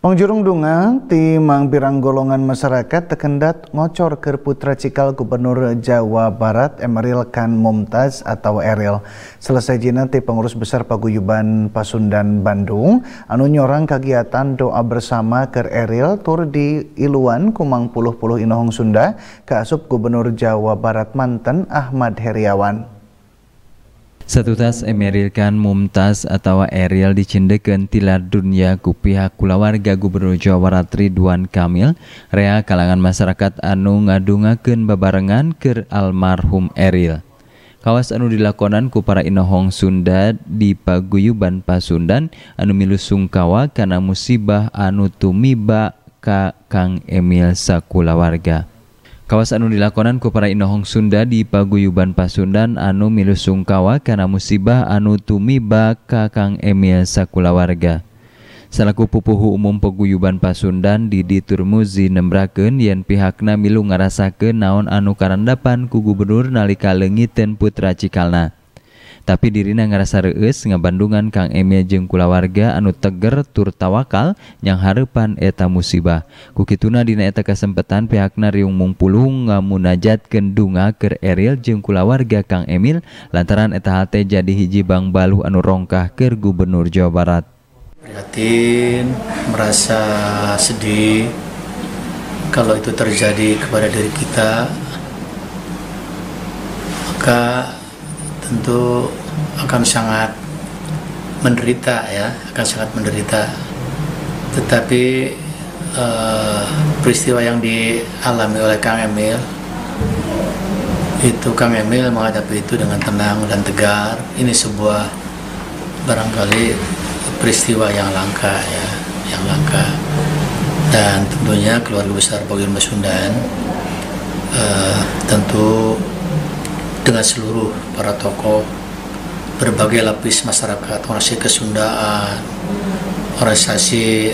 Pengjurung Dunga, timang birang golongan masyarakat tekendat ngocor ke putra cikal Gubernur Jawa Barat Emeril Khan Mumtaz atau Eril. Selesai jina ti pengurus besar paguyuban Pasundan Bandung, anu nyorang kegiatan doa bersama ke Eril tur di Iluan Kumang Puluh Puluh Inohong Sunda ke asup Gubernur Jawa Barat Manten Ahmad Heriawan. satu tas Emerilkan mumtas atautawa Ariel dicendeken tilania gu pihakula warga Gubernur Jawaratri Duwan Kamilreaa kalangan masyarakat Anu ngadungakenun Babarenngan ke almarhum Arielkawas anu dilakonan ku para Inohong Sunda di Paguyu Ban Pasundan Anu Millus Sungkawa karena musibah Anu Tumiba Ka Kang Emil sakulawarga anu dilakonan ku para Innohong Sunda di Paguyuban Pasundan anu Miluungkawa karena musibah anu Tumibakak Kag emil sakulawarga Selaku pupuhu umum Peguyuban Pasundan diiturmuuzi Nebraken yen pihakna milu ngarasasa ke naon anu karandapan kuguberndur nalika lenggi ten Putra Cikana. tapi dirina ngerasa reus ngabandungan Kang Emil jeung kulawarga anu teger tur tawakal yang harepan eta musibah kukituna dina eta kesempatan pihakna riung mungpulung ngamunajat kendunga ker Eril jeung kulawarga Kang Emil lantaran eta hate jadi hiji bang baluh anu rongkah ker Gubernur Jawa Barat prihatin merasa sedih kalau itu terjadi kepada diri kita maka tentu akan sangat menderita ya akan sangat menderita tetapi eh, peristiwa yang dialami oleh Kang Emil itu Kang Emil menghadapi itu dengan tenang dan tegar ini sebuah barangkali peristiwa yang langka ya yang langka dan tentunya keluarga besar Bagian Basundan eh, tentu dengan seluruh para tokoh berbagai lapis masyarakat, organisasi kesundaan, organisasi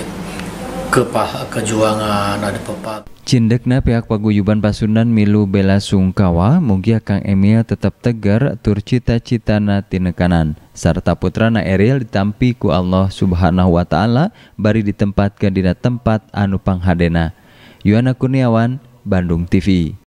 kepah kejuangan ada pepak. Cindekna pihak paguyuban Pasundan milu bela sungkawa mugia Kang Emil tetap tegar tur cita-citana tinekanan putra putrana Eril ditampi ku Allah Subhanahu wa taala bari ditempatkeun dina tempat anu panghadena. Yuana Kurniawan, Bandung TV.